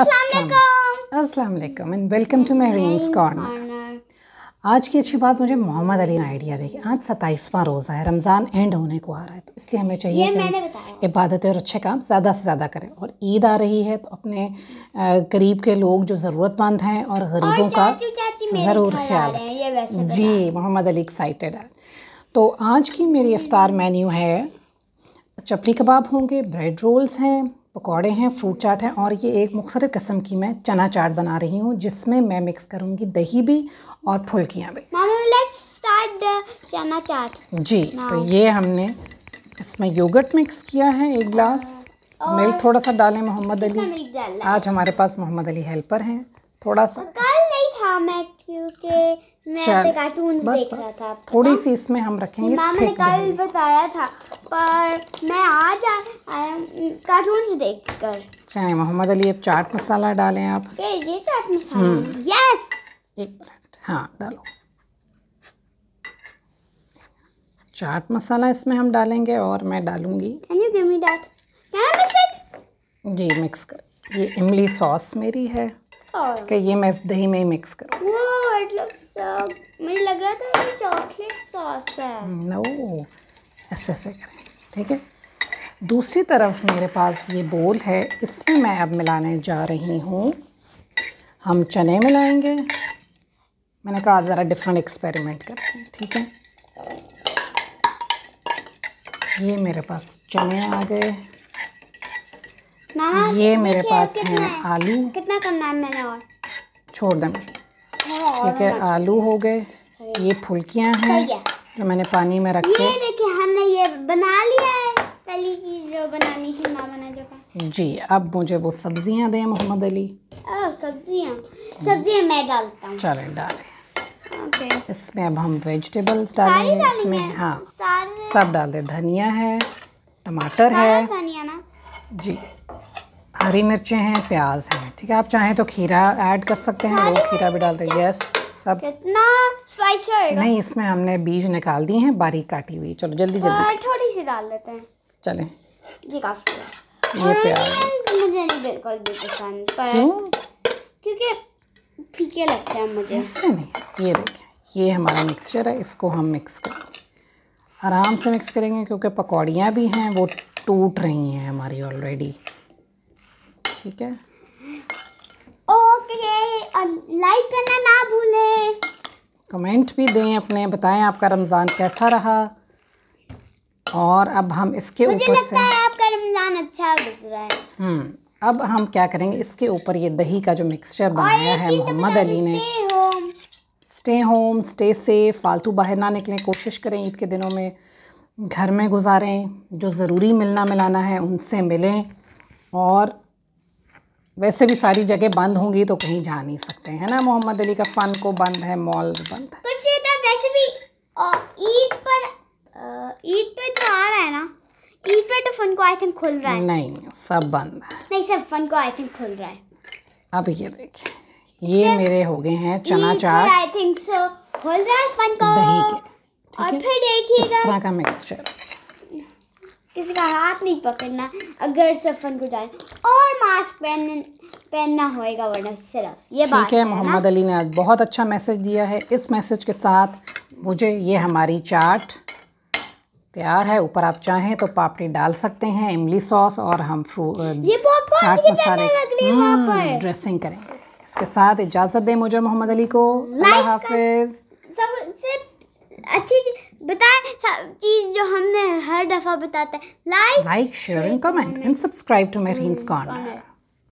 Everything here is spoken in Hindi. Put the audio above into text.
अस्सलाम वालेकुम and welcome to my rain's corner आज की अच्छी बात मुझे मोहम्मद अली ने आइडिया देगी आज सत्ताईसवा रोज़ा है रमज़ान एंड होने को आ रहा है तो इसलिए हमें चाहिए कि इबादतें और अच्छे काम ज़्यादा से ज़्यादा करें और ईद आ रही है तो अपने गरीब के लोग जो ज़रूरतमंद हैं और गरीबों का ज़रूर ख्याल रखें जी मोहम्मद अली एक्साइटेड है तो आज की मेरी इफ़ार मेन्यू है चपली कबाब होंगे ब्रेड रोल्स हैं पकौड़े हैं फ्रूट चाट है और ये एक मुख्तलिफ़ कस्म की मैं चना चाट बना रही हूँ जिसमें मैं मिक्स करूँगी दही भी और फुल्कियाँ भी चना चाट जी तो ये हमने इसमें योगर्ट मिक्स किया है एक ग्लास मिल्क थोड़ा सा डालें मोहम्मद अली आज हमारे पास मोहम्मद अली हेल्पर हैं थोड़ा सा कल नहीं था मैं क्योंकि मैं कार्टून देख रहा था थोड़ी सी इसमें हम रखेंगे मामा ने कल बताया था पर मैं आज कार्टून देखकर मोहम्मद अली अब चाट मसाला डालें आप ये चाट मसाला यस हम्म। एक मिनट हाँ डालो चाट मसाला इसमें हम डालेंगे और मैं डालूंगी can you give me that can mix it जी मिक्स कर ये इमली सॉस मेरी है ठीक है ये मैं दही में ही मिक्स करूँ इट लुक्स मुझे लग रहा था ये चॉकलेट सॉस है नो ऐसे ऐसे करें ठीक है दूसरी तरफ मेरे पास ये बोल है इसमें मैं अब मिलाने जा रही हूँ हम चने मिलाएंगे मैंने कहा ज़रा डिफरेंट एक्सपेरिमेंट करते हैं ठीक है ये मेरे पास चने आ गए ये मेरे पास हैं आलू कितना करना है मैंने और छोड़ दें ठीक है आलू हो गए ये फुलकियाँ हैं जो मैंने पानी में ये देखिए हमने ये बना लिया है पहली चीज़ जो बनानी थी माँ बना चुका जी अब मुझे वो सब्जियाँ दें मोहम्मद अली सब्जियाँ सब्जियाँ मैं डालता हूँ चलें डालें इसमें अब हम वेजिटेबल्स डालेंगे इसमें हाँ सब डाल दें धनिया है टमाटर है धनिया जी हरी मिर्चें हैं प्याज है ठीक है आप चाहें तो खीरा ऐड कर सकते हैं वो खीरा भी डाल दें यस सब कितना नहीं इसमें हमने बीज निकाल दिए हैं बारीक काटी हुई चलो जल्दी जल्दी हाँ, थोड़ी सी डाल लेते हैं चले ये काफी ये प्याज मुझे नहीं बिल्कुल भी पसंद पर क्योंकि फीके लगते हैं मुझे इससे नहीं ये देखिए ये हमारा मिक्सचर है इसको हम मिक्स करेंगे आराम से मिक्स करेंगे क्योंकि पकौड़ियाँ भी हैं वो टूट रही हैं हमारी ऑलरेडी ठीक है ओके लाइक um, करना ना भूलें कमेंट भी दें अपने बताएं आपका रमज़ान कैसा रहा और अब हम इसके ऊपर से आपका रमज़ान अच्छा गुजरा है हम्म, अब हम क्या करेंगे इसके ऊपर ये दही का जो मिक्सचर बनाया है तो मोहम्मद अली ने स्टे होम स्टे सेफ फालतू बाहर ना निकलें कोशिश करें ईद के दिनों में घर में गुजारें जो ज़रूरी मिलना मिलाना है उनसे मिलें और वैसे भी सारी जगह बंद होंगी तो कहीं जा नहीं सकते हैं ना मोहम्मद अली का फ़न को बंद है मॉल बंद है कुछ तो वैसे भी ईद पर ईद uh, पे तो आ रहा है ना ईद पे तो फन को आई थिंक खुल रहा है नहीं सब बंद है नहीं सब फन को आई थिंक खुल रहा है अब ये देखिए ये मेरे हो गए हैं चना चाट आई थिंक सो खुल रहा है फन को दही के और फिर देखिएगा इस तरह का मिक्सचर किसी का हाथ नहीं पकड़ना अगर को जाए और मास्क पहन पहनना होएगा वरना सिर्फ ये बात है मोहम्मद अली ने बहुत अच्छा मैसेज दिया है इस मैसेज के साथ मुझे ये हमारी चाट तैयार है ऊपर आप चाहें तो पापड़ी डाल सकते हैं इमली सॉस और हम फ्रू चाट मसाले ड्रेसिंग हम्म, करेंगे इसके साथ इजाज़त दें मुझे मोहम्मद अली को अल्लाह हाफिज़ सबसे अच्छी बताएं चीज़ जो हमने हर दफ़ा बताते हैं like like share and comment and subscribe to मेरे कॉर्नर